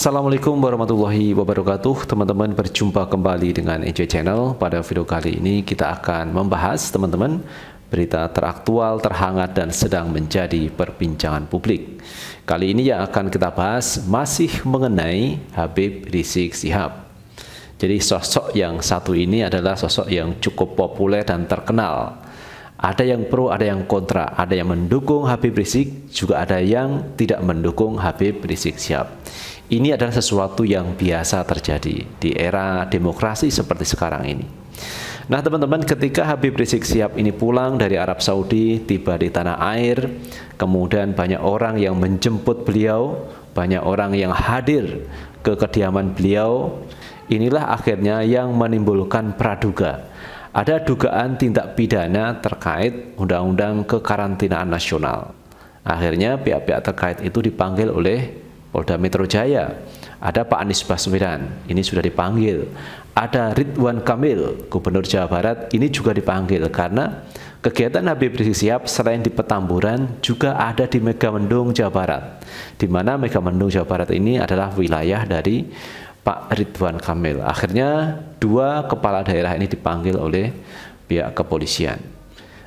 Assalamualaikum warahmatullahi wabarakatuh Teman-teman berjumpa kembali dengan EJ Channel Pada video kali ini kita akan membahas teman-teman Berita teraktual, terhangat dan sedang menjadi perbincangan publik Kali ini yang akan kita bahas masih mengenai Habib Rizik Sihab Jadi sosok yang satu ini adalah sosok yang cukup populer dan terkenal ada yang pro, ada yang kontra, ada yang mendukung Habib Rizik, juga ada yang tidak mendukung Habib Rizik Siap. Ini adalah sesuatu yang biasa terjadi di era demokrasi seperti sekarang ini. Nah teman-teman ketika Habib Rizik Siap ini pulang dari Arab Saudi tiba di tanah air kemudian banyak orang yang menjemput beliau banyak orang yang hadir ke kediaman beliau inilah akhirnya yang menimbulkan praduga ada dugaan tindak pidana terkait Undang-Undang Kekarantinaan Nasional. Akhirnya pihak-pihak terkait itu dipanggil oleh Polda Metro Jaya. Ada Pak Anies Baswedan, ini sudah dipanggil. Ada Ridwan Kamil, Gubernur Jawa Barat, ini juga dipanggil karena Kegiatan Habib Rizik Sihab selain di Petamburan juga ada di Megamendung, Jawa Barat. Di mana Megamendung, Jawa Barat ini adalah wilayah dari Pak Ridwan Kamil. Akhirnya dua kepala daerah ini dipanggil oleh pihak kepolisian.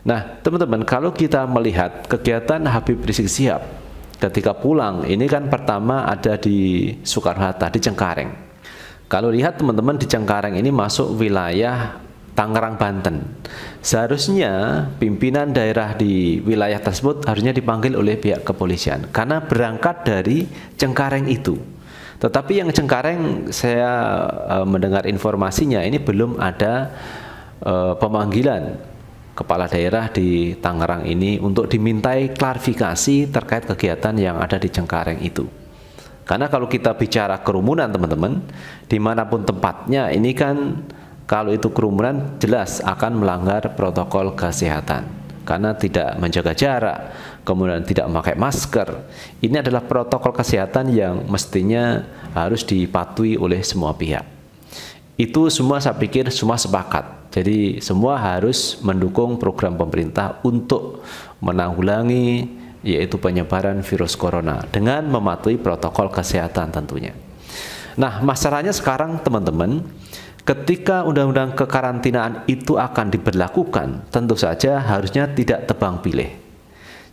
Nah, teman-teman, kalau kita melihat kegiatan Habib Rizik Sihab ketika pulang, ini kan pertama ada di Soekarno-Hatta, di Cengkareng. Kalau lihat teman-teman di Cengkareng ini masuk wilayah Tangerang, Banten. Seharusnya pimpinan daerah di wilayah tersebut harusnya dipanggil oleh pihak kepolisian karena berangkat dari Cengkareng itu. Tetapi yang Cengkareng saya uh, mendengar informasinya ini belum ada uh, pemanggilan kepala daerah di Tangerang ini untuk dimintai klarifikasi terkait kegiatan yang ada di Cengkareng itu. Karena kalau kita bicara kerumunan teman-teman, dimanapun tempatnya ini kan kalau itu kerumunan jelas akan melanggar protokol kesehatan karena tidak menjaga jarak, kemudian tidak memakai masker. Ini adalah protokol kesehatan yang mestinya harus dipatuhi oleh semua pihak. Itu semua saya pikir semua sepakat. Jadi semua harus mendukung program pemerintah untuk menanggulangi yaitu penyebaran virus corona dengan mematuhi protokol kesehatan tentunya. Nah, masalahnya sekarang teman-teman, ketika undang-undang kekarantinaan itu akan diberlakukan, tentu saja harusnya tidak tebang pilih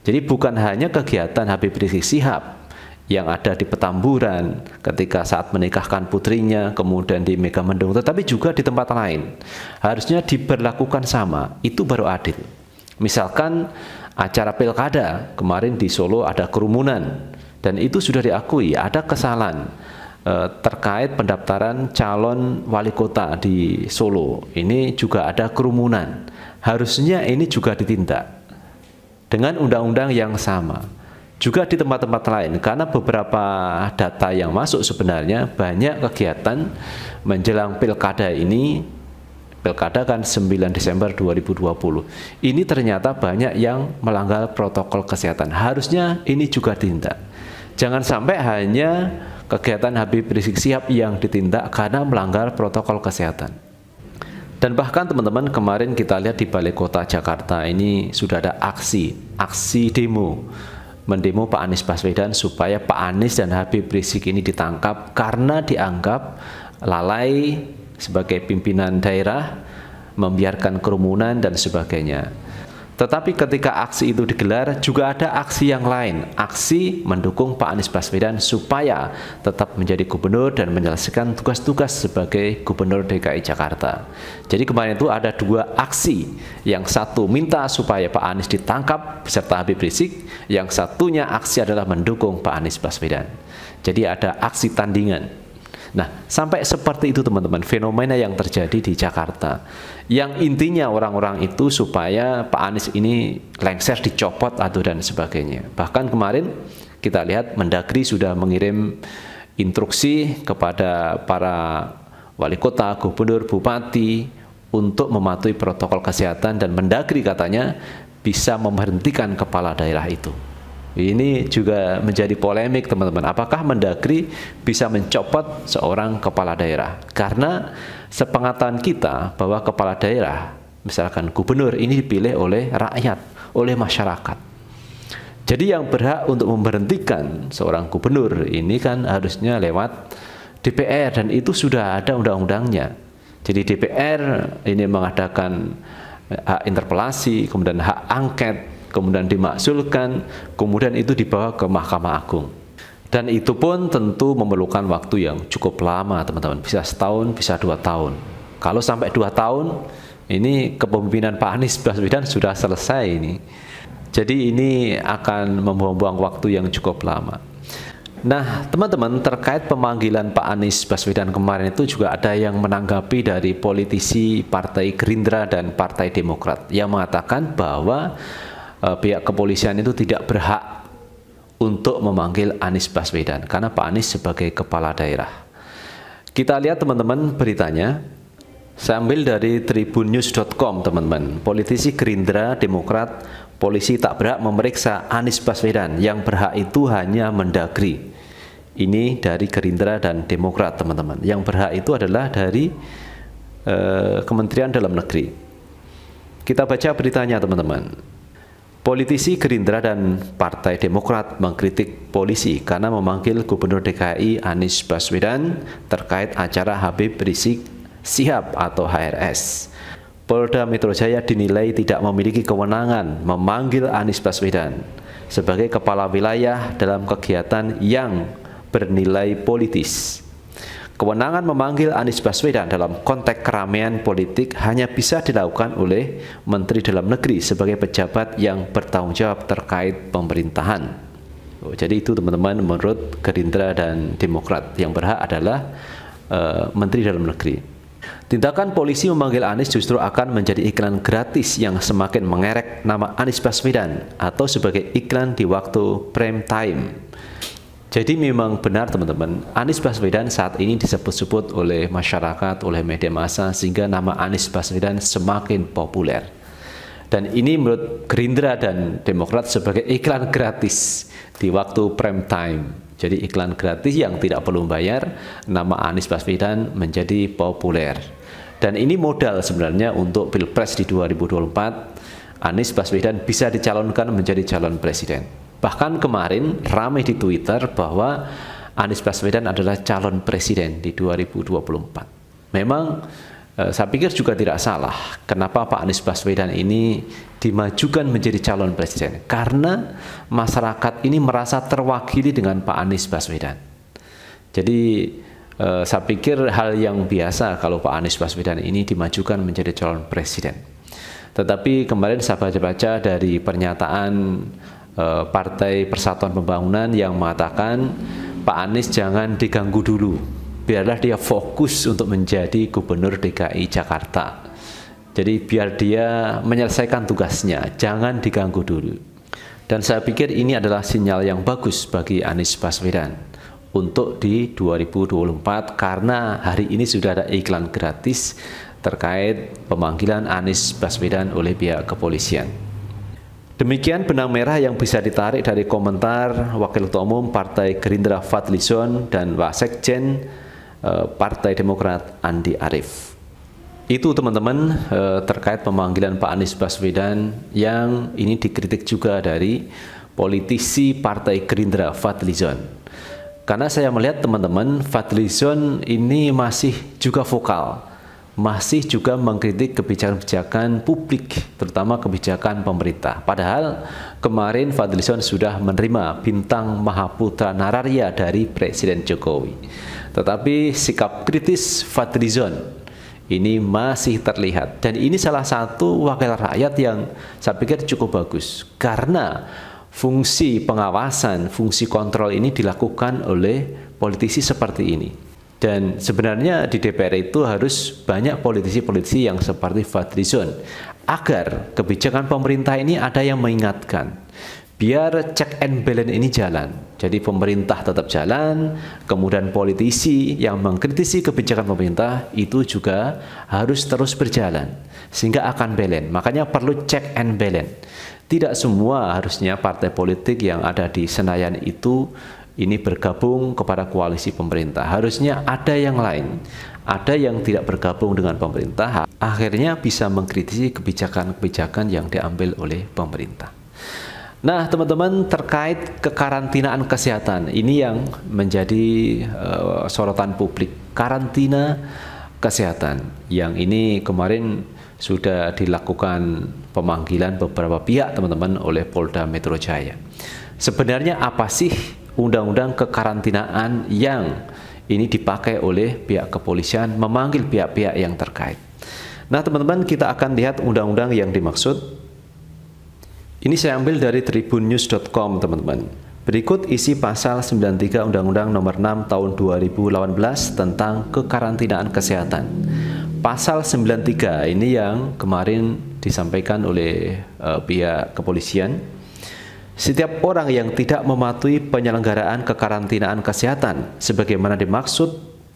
jadi bukan hanya kegiatan Habib Rizik Sihab yang ada di Petamburan ketika saat menikahkan putrinya kemudian di Megamendung tetapi juga di tempat lain harusnya diberlakukan sama itu baru adil misalkan acara pilkada kemarin di Solo ada kerumunan dan itu sudah diakui ada kesalahan eh, terkait pendaftaran calon wali kota di Solo ini juga ada kerumunan harusnya ini juga ditindak dengan undang-undang yang sama. Juga di tempat-tempat lain, karena beberapa data yang masuk sebenarnya banyak kegiatan menjelang pilkada ini, pilkada kan 9 Desember 2020. Ini ternyata banyak yang melanggar protokol kesehatan. Harusnya ini juga tindak Jangan sampai hanya kegiatan Habib Rizik Sihab yang ditindak karena melanggar protokol kesehatan. Dan bahkan teman-teman kemarin kita lihat di Balai Kota Jakarta ini sudah ada aksi, aksi demo mendemo Pak Anies Baswedan supaya Pak Anies dan Habib Rizik ini ditangkap karena dianggap lalai sebagai pimpinan daerah membiarkan kerumunan dan sebagainya. Tetapi ketika aksi itu digelar, juga ada aksi yang lain, aksi mendukung Pak Anies Baswedan supaya tetap menjadi gubernur dan menyelesaikan tugas-tugas sebagai gubernur DKI Jakarta. Jadi kemarin itu ada dua aksi, yang satu minta supaya Pak Anies ditangkap beserta Habib Rizik, yang satunya aksi adalah mendukung Pak Anies Baswedan. Jadi ada aksi tandingan Nah, sampai seperti itu teman-teman, fenomena yang terjadi di Jakarta. Yang intinya orang-orang itu supaya Pak Anies ini lengser dicopot atau dan sebagainya. Bahkan kemarin kita lihat Mendagri sudah mengirim instruksi kepada para wali kota, gubernur, bupati untuk mematuhi protokol kesehatan dan Mendagri katanya bisa memberhentikan kepala daerah itu. Ini juga menjadi polemik teman-teman. Apakah Mendagri bisa mencopot seorang kepala daerah? Karena sepengetahuan kita bahwa kepala daerah, misalkan gubernur ini dipilih oleh rakyat, oleh masyarakat. Jadi yang berhak untuk memberhentikan seorang gubernur ini kan harusnya lewat DPR dan itu sudah ada undang-undangnya. Jadi DPR ini mengadakan eh, hak interpelasi, kemudian hak angket kemudian dimaksulkan, kemudian itu dibawa ke Mahkamah Agung. Dan itu pun tentu memerlukan waktu yang cukup lama, teman-teman. Bisa setahun, bisa dua tahun. Kalau sampai dua tahun, ini kepemimpinan Pak Anies Baswedan sudah selesai ini. Jadi ini akan membuang-buang waktu yang cukup lama. Nah, teman-teman, terkait pemanggilan Pak Anies Baswedan kemarin itu juga ada yang menanggapi dari politisi Partai Gerindra dan Partai Demokrat yang mengatakan bahwa uh, pihak kepolisian itu tidak berhak untuk memanggil Anies Baswedan karena Pak Anies sebagai kepala daerah. Kita lihat teman-teman beritanya. sambil dari tribunnews.com teman-teman. Politisi Gerindra Demokrat polisi tak berhak memeriksa Anies Baswedan. Yang berhak itu hanya Mendagri. Ini dari Gerindra dan Demokrat teman-teman. Yang berhak itu adalah dari uh, Kementerian Dalam Negeri. Kita baca beritanya teman-teman. Politisi Gerindra dan Partai Demokrat mengkritik polisi karena memanggil Gubernur DKI Anies Baswedan terkait acara Habib Rizik Sihab atau HRS. Polda Metro Jaya dinilai tidak memiliki kewenangan memanggil Anies Baswedan sebagai kepala wilayah dalam kegiatan yang bernilai politis. Kewenangan memanggil Anies Baswedan dalam konteks keramaian politik hanya bisa dilakukan oleh Menteri Dalam Negeri sebagai pejabat yang bertanggung jawab terkait pemerintahan. Oh, jadi itu teman-teman menurut Gerindra dan Demokrat yang berhak adalah uh, Menteri Dalam Negeri. Tindakan polisi memanggil Anies justru akan menjadi iklan gratis yang semakin mengerek nama Anies Baswedan atau sebagai iklan di waktu prime time. Jadi memang benar teman-teman, Anies Baswedan saat ini disebut-sebut oleh masyarakat, oleh media massa sehingga nama Anies Baswedan semakin populer. Dan ini menurut Gerindra dan Demokrat sebagai iklan gratis di waktu prime time. Jadi iklan gratis yang tidak perlu bayar, nama Anies Baswedan menjadi populer. Dan ini modal sebenarnya untuk Pilpres di 2024, Anies Baswedan bisa dicalonkan menjadi calon presiden. Bahkan kemarin ramai di Twitter bahwa Anies Baswedan adalah calon presiden di 2024. Memang eh, saya pikir juga tidak salah kenapa Pak Anies Baswedan ini dimajukan menjadi calon presiden karena masyarakat ini merasa terwakili dengan Pak Anies Baswedan. Jadi eh, saya pikir hal yang biasa kalau Pak Anies Baswedan ini dimajukan menjadi calon presiden. Tetapi kemarin saya baca-baca dari pernyataan Eh, Partai Persatuan Pembangunan yang mengatakan Pak Anies jangan diganggu dulu, biarlah dia fokus untuk menjadi Gubernur DKI Jakarta. Jadi biar dia menyelesaikan tugasnya, jangan diganggu dulu. Dan saya pikir ini adalah sinyal yang bagus bagi Anies Baswedan untuk di 2024 karena hari ini sudah ada iklan gratis terkait pemanggilan Anies Baswedan oleh pihak kepolisian. Demikian benang merah yang bisa ditarik dari komentar Wakil Ketua Umum Partai Gerindra Fadlizon dan Wasekjen eh, Partai Demokrat Andi Arief. Itu teman-teman eh, terkait pemanggilan Pak Anies Baswedan yang ini dikritik juga dari politisi Partai Gerindra Fadlizon. Karena saya melihat teman-teman Fadlizon ini masih juga vokal masih juga mengkritik kebijakan-kebijakan publik, terutama kebijakan pemerintah. Padahal kemarin Fadlison sudah menerima bintang Mahaputra Nararya dari Presiden Jokowi. Tetapi sikap kritis Fadlison ini masih terlihat dan ini salah satu wakil rakyat yang saya pikir cukup bagus karena fungsi pengawasan, fungsi kontrol ini dilakukan oleh politisi seperti ini. Dan sebenarnya di DPR itu harus banyak politisi-politisi yang seperti Fadlizon agar kebijakan pemerintah ini ada yang mengingatkan biar check and balance ini jalan. Jadi pemerintah tetap jalan, kemudian politisi yang mengkritisi kebijakan pemerintah itu juga harus terus berjalan sehingga akan balance. Makanya perlu check and balance. Tidak semua harusnya partai politik yang ada di Senayan itu ini bergabung kepada koalisi pemerintah. Harusnya ada yang lain, ada yang tidak bergabung dengan pemerintah, akhirnya bisa mengkritisi kebijakan-kebijakan yang diambil oleh pemerintah. Nah, teman-teman, terkait kekarantinaan kesehatan ini yang menjadi uh, sorotan publik. Karantina kesehatan yang ini kemarin sudah dilakukan pemanggilan beberapa pihak, teman-teman, oleh Polda Metro Jaya. Sebenarnya apa sih undang-undang kekarantinaan yang ini dipakai oleh pihak kepolisian memanggil pihak-pihak yang terkait. Nah, teman-teman, kita akan lihat undang-undang yang dimaksud. Ini saya ambil dari tribunnews.com, teman-teman. Berikut isi pasal 93 Undang-Undang Nomor 6 Tahun 2018 tentang kekarantinaan kesehatan. Pasal 93 ini yang kemarin disampaikan oleh uh, pihak kepolisian setiap orang yang tidak mematuhi penyelenggaraan kekarantinaan kesehatan sebagaimana dimaksud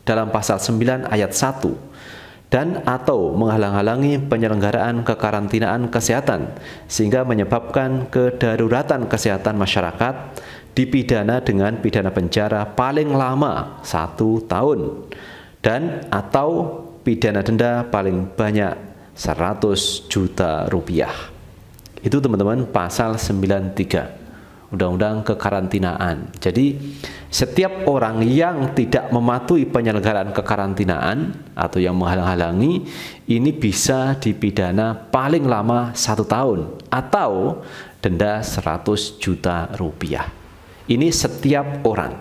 dalam pasal 9 ayat 1 dan atau menghalang-halangi penyelenggaraan kekarantinaan kesehatan sehingga menyebabkan kedaruratan kesehatan masyarakat dipidana dengan pidana penjara paling lama satu tahun dan atau pidana denda paling banyak 100 juta rupiah. Itu teman-teman pasal 93 Undang-Undang Kekarantinaan. Jadi setiap orang yang tidak mematuhi penyelenggaraan kekarantinaan atau yang menghalang-halangi ini bisa dipidana paling lama satu tahun atau denda 100 juta rupiah. Ini setiap orang.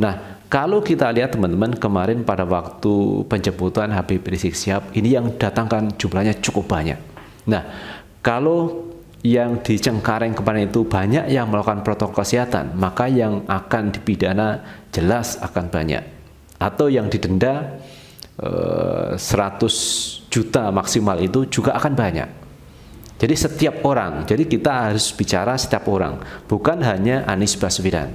Nah, kalau kita lihat teman-teman kemarin pada waktu penjemputan Habib Rizik Siap ini yang datangkan jumlahnya cukup banyak. Nah, kalau yang di Cengkareng kemarin itu banyak yang melakukan protokol kesehatan, maka yang akan dipidana jelas akan banyak. Atau yang didenda 100 eh, juta maksimal itu juga akan banyak. Jadi setiap orang, jadi kita harus bicara setiap orang, bukan hanya Anies Baswedan.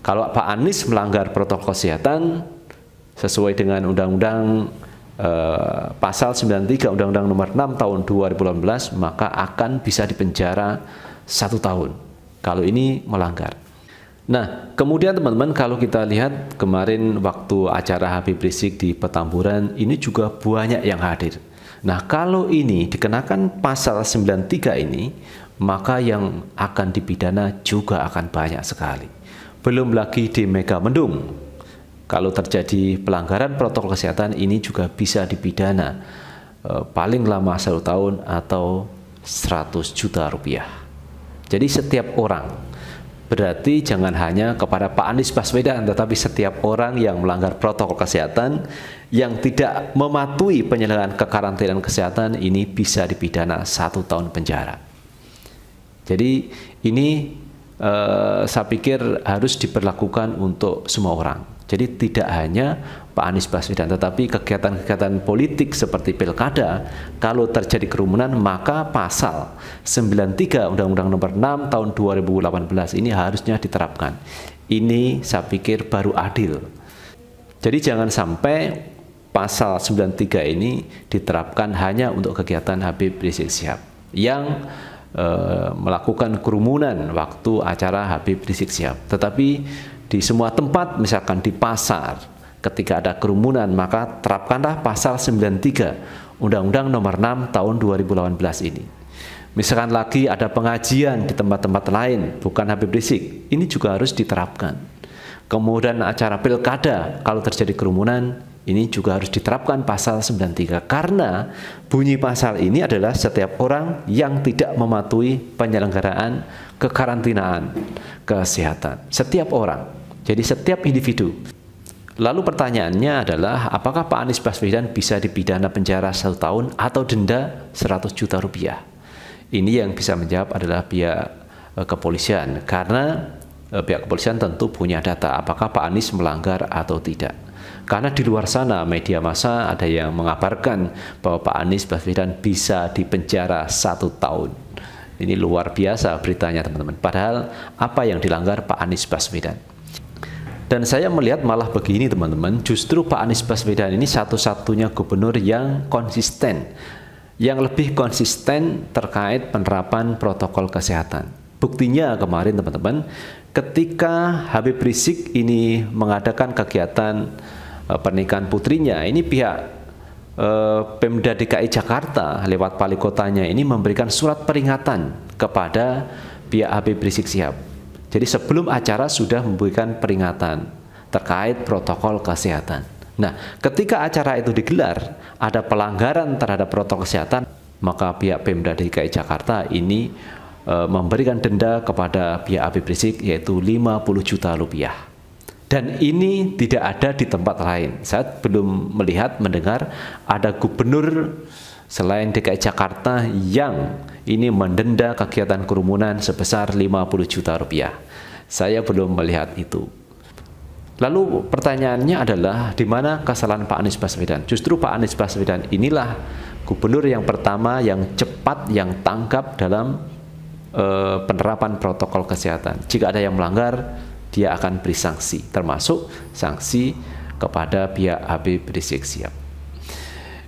Kalau Pak Anies melanggar protokol kesehatan sesuai dengan undang-undang Eh, pasal 93 Undang-Undang Nomor 6 Tahun 2018 maka akan bisa dipenjara satu tahun kalau ini melanggar. Nah, kemudian teman-teman kalau kita lihat kemarin waktu acara Habib Rizik di Petamburan ini juga banyak yang hadir. Nah, kalau ini dikenakan pasal 93 ini, maka yang akan dipidana juga akan banyak sekali. Belum lagi di Mega Mendung, kalau terjadi pelanggaran protokol kesehatan ini juga bisa dipidana eh, paling lama satu tahun atau 100 juta rupiah. Jadi setiap orang berarti jangan hanya kepada Pak Anies Baswedan tetapi setiap orang yang melanggar protokol kesehatan yang tidak mematuhi penyelenggaraan kekarantinaan kesehatan ini bisa dipidana satu tahun penjara. Jadi ini eh, saya pikir harus diperlakukan untuk semua orang jadi tidak hanya Pak Anies Baswedan, tetapi kegiatan-kegiatan politik seperti pilkada, kalau terjadi kerumunan maka pasal 93 Undang-Undang Nomor 6 tahun 2018 ini harusnya diterapkan. Ini saya pikir baru adil. Jadi jangan sampai pasal 93 ini diterapkan hanya untuk kegiatan Habib Rizik Sihab yang e, melakukan kerumunan waktu acara Habib Rizik Sihab. Tetapi di semua tempat misalkan di pasar ketika ada kerumunan maka terapkanlah pasal 93 Undang-Undang Nomor 6 Tahun 2018 ini. Misalkan lagi ada pengajian di tempat-tempat lain bukan Habib Rizik, ini juga harus diterapkan. Kemudian acara pilkada kalau terjadi kerumunan ini juga harus diterapkan pasal 93 karena bunyi pasal ini adalah setiap orang yang tidak mematuhi penyelenggaraan kekarantinaan kesehatan. Setiap orang jadi setiap individu. Lalu pertanyaannya adalah apakah Pak Anies Baswedan bisa dipidana penjara satu tahun atau denda 100 juta rupiah? Ini yang bisa menjawab adalah pihak eh, kepolisian karena eh, pihak kepolisian tentu punya data apakah Pak Anies melanggar atau tidak. Karena di luar sana media massa ada yang mengabarkan bahwa Pak Anies Baswedan bisa dipenjara satu tahun. Ini luar biasa beritanya teman-teman. Padahal apa yang dilanggar Pak Anies Baswedan? Dan saya melihat malah begini teman-teman, justru Pak Anies Baswedan ini satu-satunya gubernur yang konsisten, yang lebih konsisten terkait penerapan protokol kesehatan. Buktinya kemarin teman-teman, ketika Habib Rizik ini mengadakan kegiatan eh, pernikahan putrinya, ini pihak eh, Pemda DKI Jakarta lewat palikotanya ini memberikan surat peringatan kepada pihak Habib Rizik Sihab jadi sebelum acara sudah memberikan peringatan terkait protokol kesehatan. Nah, ketika acara itu digelar, ada pelanggaran terhadap protokol kesehatan, maka pihak Pemda DKI Jakarta ini e, memberikan denda kepada pihak Habib Rizik yaitu 50 juta rupiah. Dan ini tidak ada di tempat lain. Saya belum melihat, mendengar ada gubernur selain DKI Jakarta yang ini mendenda kegiatan kerumunan sebesar 50 juta rupiah. Saya belum melihat itu. Lalu pertanyaannya adalah di mana kesalahan Pak Anies Baswedan? Justru Pak Anies Baswedan inilah gubernur yang pertama yang cepat yang tangkap dalam eh, penerapan protokol kesehatan. Jika ada yang melanggar, dia akan beri sanksi, termasuk sanksi kepada pihak Habib Rizik Sihab.